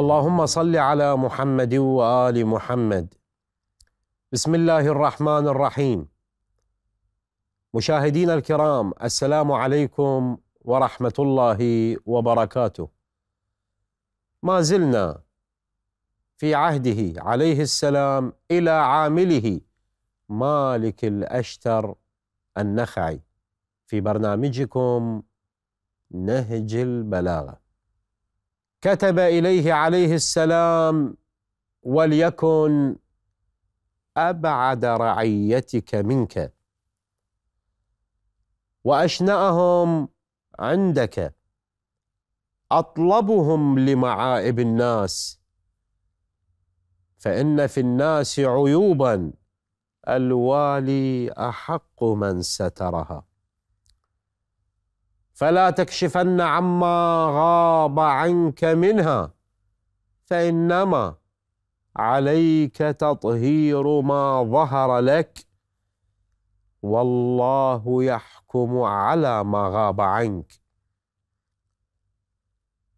اللهم صل على محمد وال محمد بسم الله الرحمن الرحيم مشاهدينا الكرام السلام عليكم ورحمه الله وبركاته ما زلنا في عهده عليه السلام الى عامله مالك الاشتر النخعي في برنامجكم نهج البلاغه كتب اليه عليه السلام وليكن ابعد رعيتك منك واشناهم عندك اطلبهم لمعائب الناس فان في الناس عيوبا الوالي احق من سترها فلا تكشفن عما غاب عنك منها فانما عليك تطهير ما ظهر لك والله يحكم على ما غاب عنك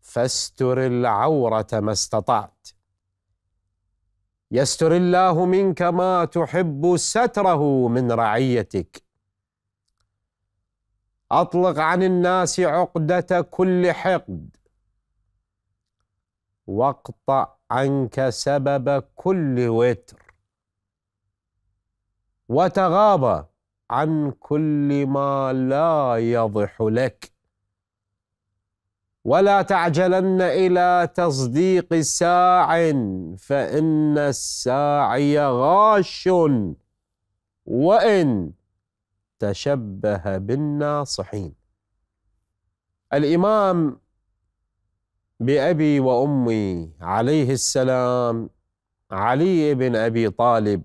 فاستر العوره ما استطعت يستر الله منك ما تحب ستره من رعيتك أطلق عن الناس عقدة كل حقد واقطع عنك سبب كل وتر وتغاب عن كل ما لا يضح لك ولا تعجلن إلى تصديق ساع فإن الساعي غاش وإن تشبه بالناصحين الامام بابي وامي عليه السلام علي بن ابي طالب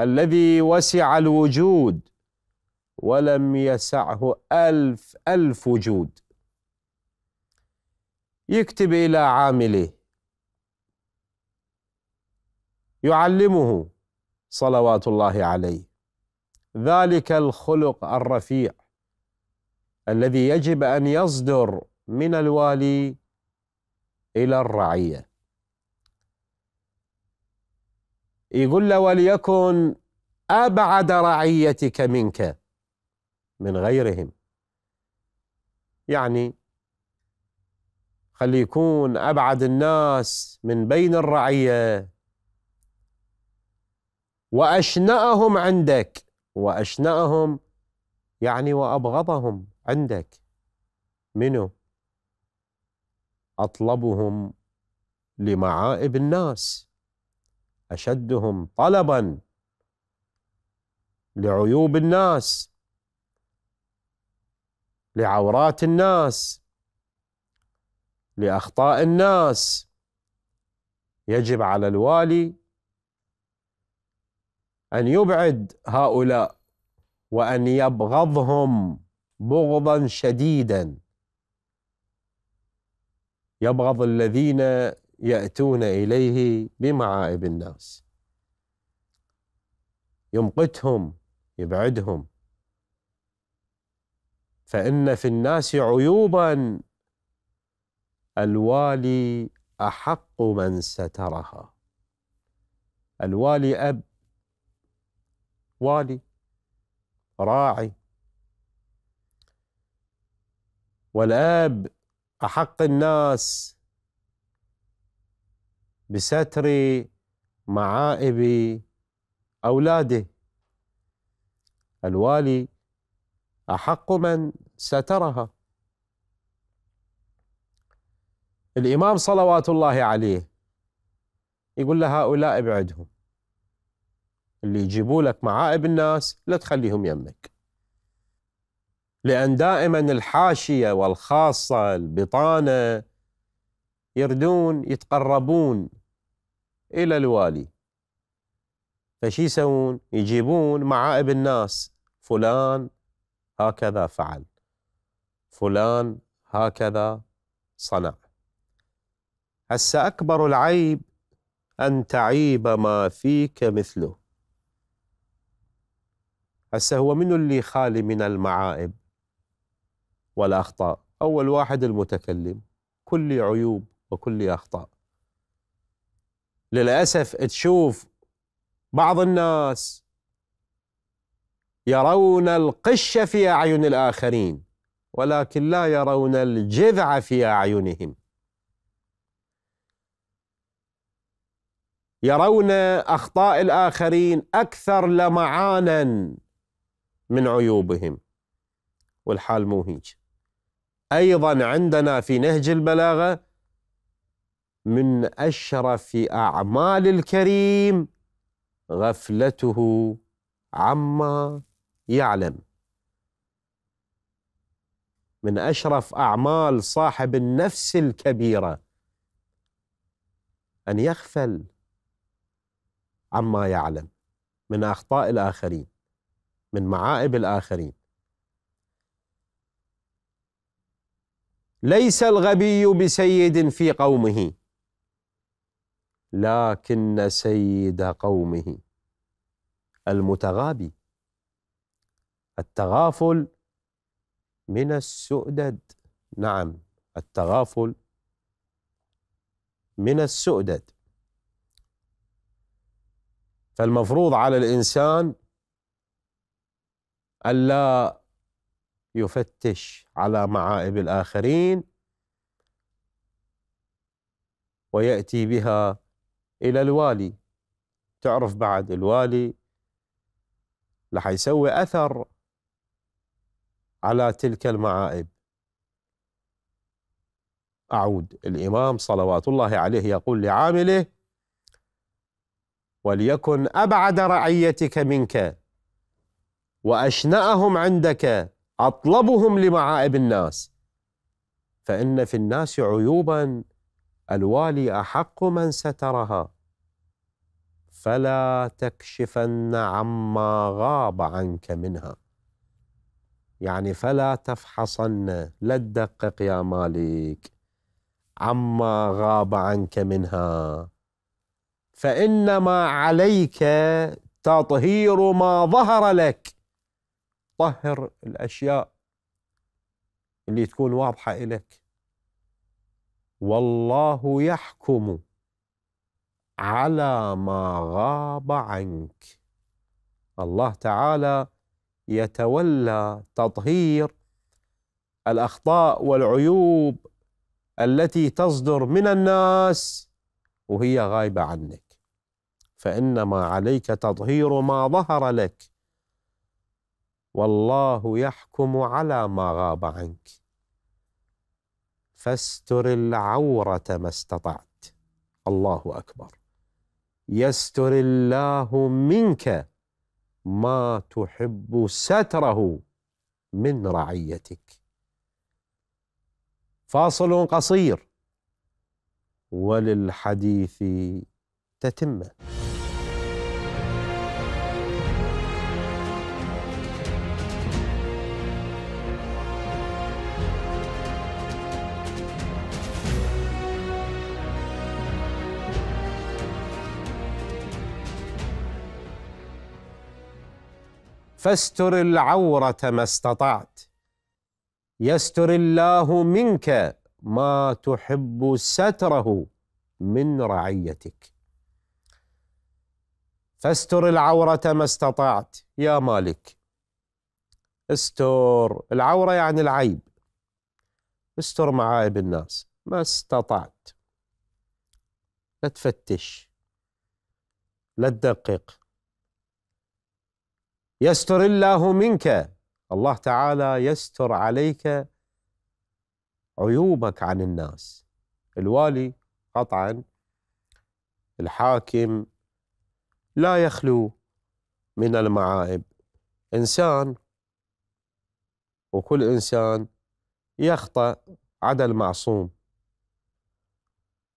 الذي وسع الوجود ولم يسعه الف الف وجود يكتب الى عامله يعلمه صلوات الله عليه ذلك الخلق الرفيع الذي يجب ان يصدر من الوالي الى الرعيه يقول له وليكن ابعد رعيتك منك من غيرهم يعني خلي يكون ابعد الناس من بين الرعيه واشناهم عندك وأشنأهم يعني وأبغضهم عندك منو أطلبهم لمعائب الناس أشدهم طلبا لعيوب الناس لعورات الناس لأخطاء الناس يجب على الوالي أن يبعد هؤلاء وأن يبغضهم بغضا شديدا يبغض الذين يأتون إليه بمعائب الناس يمقتهم يبعدهم فإن في الناس عيوبا الوالي أحق من سترها الوالي أب والي راعي والاب احق الناس بستر معائب اولاده الوالي احق من سترها الامام صلوات الله عليه يقول لهؤلاء ابعدهم اللي يجيبوا لك معائب الناس لا تخليهم يمك لأن دائما الحاشية والخاصة البطانة يردون يتقربون إلى الوالي فشي يسوون يجيبون معائب الناس فلان هكذا فعل فلان هكذا صنع هسه أكبر العيب أن تعيب ما فيك مثله هسه هو منو اللي خالي من المعائب والاخطاء اول واحد المتكلم كل عيوب وكل اخطاء للاسف تشوف بعض الناس يرون القش في اعين الاخرين ولكن لا يرون الجذع في اعينهم يرون اخطاء الاخرين اكثر لمعانا من عيوبهم والحال مو هيك ايضا عندنا في نهج البلاغه من اشرف اعمال الكريم غفلته عما يعلم من اشرف اعمال صاحب النفس الكبيره ان يغفل عما يعلم من اخطاء الاخرين من معائب الآخرين ليس الغبي بسيد في قومه لكن سيد قومه المتغابي التغافل من السؤدد نعم التغافل من السؤدد فالمفروض على الإنسان ألا يفتش على معائب الآخرين ويأتي بها إلى الوالي تعرف بعد الوالي لح يسوي أثر على تلك المعائب أعود الإمام صلوات الله عليه يقول لعامله وليكن أبعد رعيتك منك وأشنأهم عندك أطلبهم لمعائب الناس فإن في الناس عيوبا الوالي أحق من سترها فلا تكشفن عما غاب عنك منها يعني فلا تفحصن لا تدقق يا مالك عما غاب عنك منها فإنما عليك تطهير ما ظهر لك طهر الاشياء اللي تكون واضحه إليك والله يحكم على ما غاب عنك الله تعالى يتولى تطهير الاخطاء والعيوب التي تصدر من الناس وهي غايبه عنك فانما عليك تطهير ما ظهر لك والله يحكم على ما غاب عنك فاستر العوره ما استطعت الله اكبر يستر الله منك ما تحب ستره من رعيتك فاصل قصير وللحديث تتمه فاستر العوره ما استطعت يستر الله منك ما تحب ستره من رعيتك فاستر العوره ما استطعت يا مالك استر العوره يعني العيب استر معايب الناس ما استطعت لا تفتش لا تدقق يستر الله منك الله تعالى يستر عليك عيوبك عن الناس الوالي قطعا الحاكم لا يخلو من المعائب انسان وكل انسان يخطا عدا المعصوم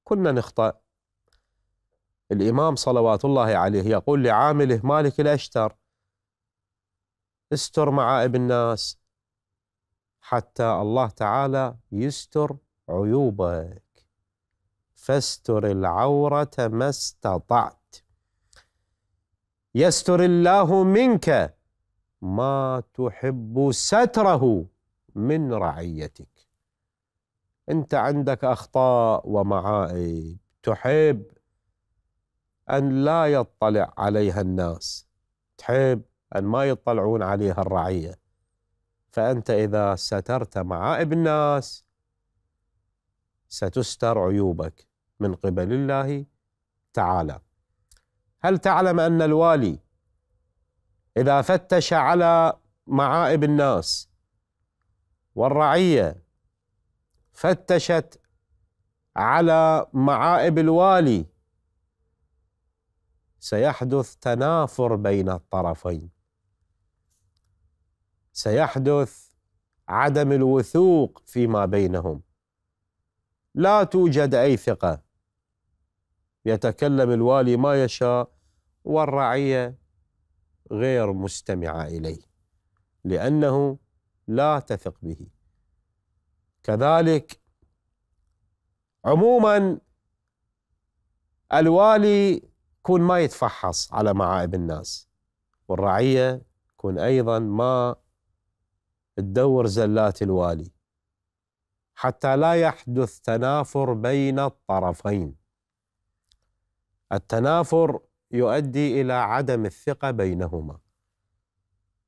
كنا نخطا الامام صلوات الله عليه يقول لعامله مالك الاشتر استر معائب الناس حتى الله تعالى يستر عيوبك فاستر العورة ما استطعت يستر الله منك ما تحب ستره من رعيتك انت عندك اخطاء ومعائب تحب ان لا يطلع عليها الناس تحب أن ما يطلعون عليها الرعية فأنت إذا سترت معائب الناس ستستر عيوبك من قبل الله تعالى هل تعلم أن الوالي إذا فتش على معائب الناس والرعية فتشت على معائب الوالي سيحدث تنافر بين الطرفين سيحدث عدم الوثوق فيما بينهم لا توجد اي ثقه يتكلم الوالي ما يشاء والرعيه غير مستمعه اليه لانه لا تثق به كذلك عموما الوالي كون ما يتفحص على معائب الناس والرعيه كون ايضا ما تدور زلات الوالي حتى لا يحدث تنافر بين الطرفين التنافر يؤدي الى عدم الثقه بينهما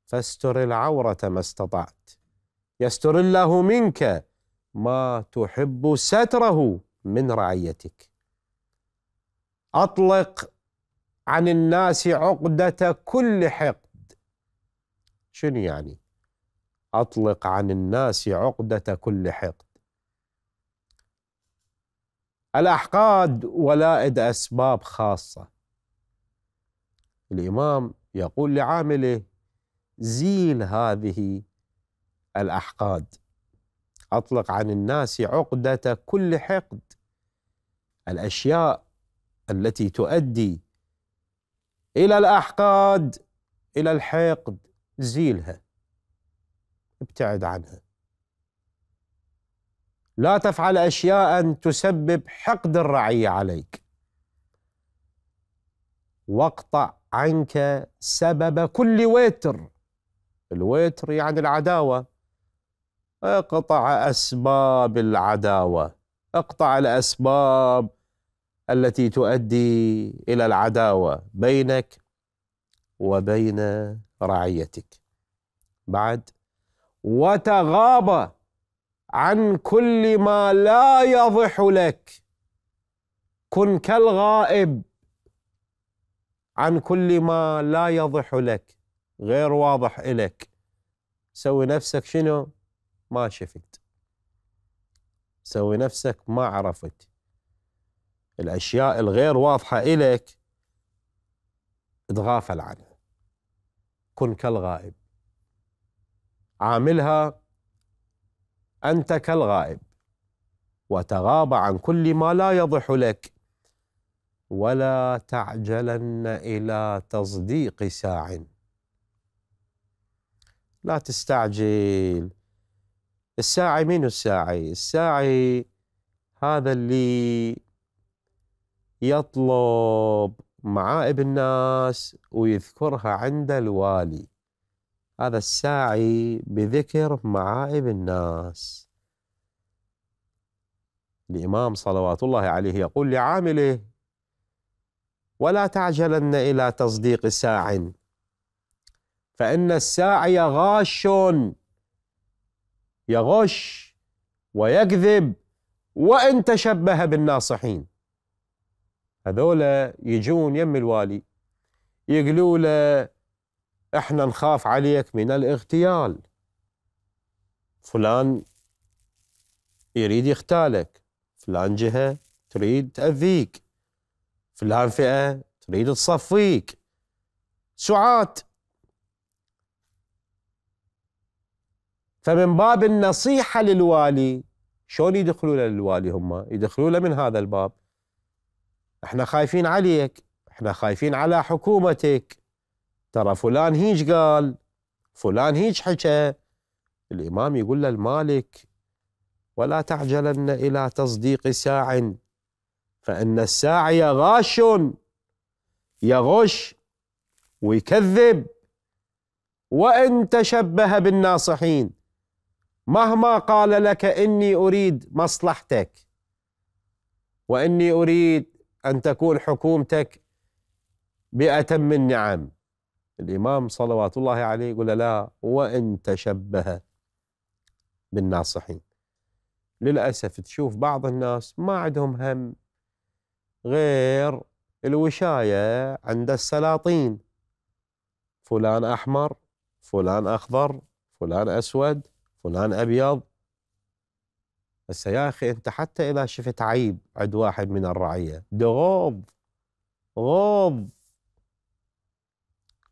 فاستر العوره ما استطعت يستر الله منك ما تحب ستره من رعيتك اطلق عن الناس عقده كل حقد شنو يعني أطلق عن الناس عقدة كل حقد الأحقاد ولائد أسباب خاصة الإمام يقول لعامله زيل هذه الأحقاد أطلق عن الناس عقدة كل حقد الأشياء التي تؤدي إلى الأحقاد إلى الحقد زيلها ابتعد عنها لا تفعل اشياء تسبب حقد الرعيه عليك واقطع عنك سبب كل ويتر الويتر يعني العداوه اقطع اسباب العداوه اقطع الاسباب التي تؤدي الى العداوه بينك وبين رعيتك بعد وتغاب عن كل ما لا يضح لك كن كالغائب عن كل ما لا يضح لك غير واضح لك سوي نفسك شنو ما شفت سوي نفسك ما عرفت الأشياء الغير واضحة إليك تغافل عنها كن كالغائب عاملها أنت كالغائب وتغاب عن كل ما لا يضح لك ولا تعجلن إلى تصديق ساع لا تستعجل الساعي من الساعي الساعي هذا اللي يطلب معائب الناس ويذكرها عند الوالي هذا الساعي بذكر معائب الناس الإمام صلوات الله عليه يقول لعامله ولا تعجلن إلى تصديق ساع فإن الساعي غاش يغش ويكذب وإن تشبه بالناصحين هذولا يجون يم الوالي يقولوا له احنا نخاف عليك من الاغتيال فلان يريد يغتالك فلان جهة تريد تأذيك فلان فئة تريد تصفيك سعات فمن باب النصيحة للوالي شلون يدخلوا للوالي هم يدخلوا له من هذا الباب احنا خايفين عليك احنا خايفين على حكومتك ترى فلان هيج قال فلان هيج حكى الإمام يقول له المالك ولا تعجلن إلى تصديق ساع فإن الساعي غاش يغش ويكذب وإن تشبه بالناصحين مهما قال لك إني أريد مصلحتك وإني أريد أن تكون حكومتك بأتم النعم الإمام صلوات الله عليه يقول لا وإن تشبه بالناصحين للأسف تشوف بعض الناس ما عندهم هم غير الوشاية عند السلاطين فلان أحمر فلان أخضر فلان أسود فلان أبيض بس يا أخي أنت حتى إذا شفت عيب عند واحد من الرعية دغوض غوض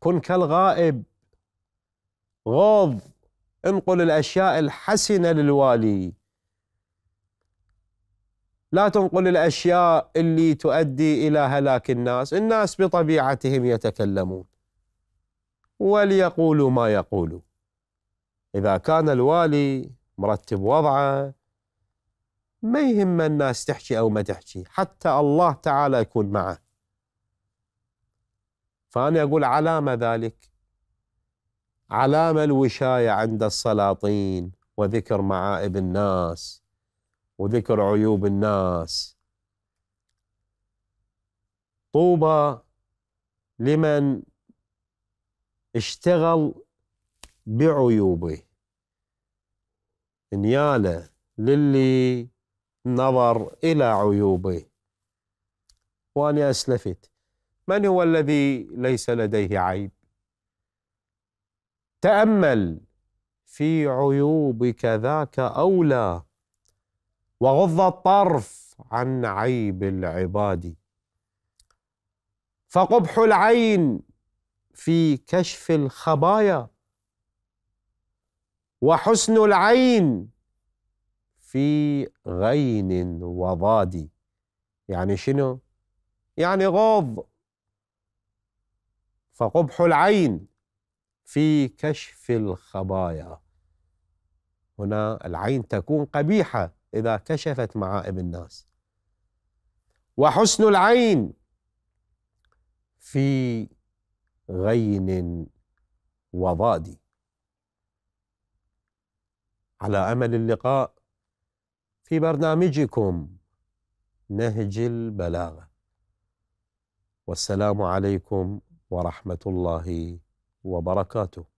كن كالغائب غض انقل الاشياء الحسنه للوالي لا تنقل الاشياء اللي تؤدي الى هلاك الناس، الناس بطبيعتهم يتكلمون وليقولوا ما يقولوا. اذا كان الوالي مرتب وضعه ما يهم الناس تحكي او ما تحكي، حتى الله تعالى يكون معه. فأنا أقول علام ذلك علام الوشاية عند السلاطين وذكر معائب الناس وذكر عيوب الناس طوبى لمن اشتغل بعيوبه نياله للي نظر الى عيوبه واني اسلفت من هو الذي ليس لديه عيب تامل في عيوبك ذاك اولى وغض الطرف عن عيب العباد فقبح العين في كشف الخبايا وحسن العين في غين وضاد يعني شنو يعني غض فقبح العين في كشف الخبايا هنا العين تكون قبيحة إذا كشفت معائب الناس وحسن العين في غين وضاد على امل اللقاء في برنامجكم نهج البلاغه والسلام عليكم ورحمه الله وبركاته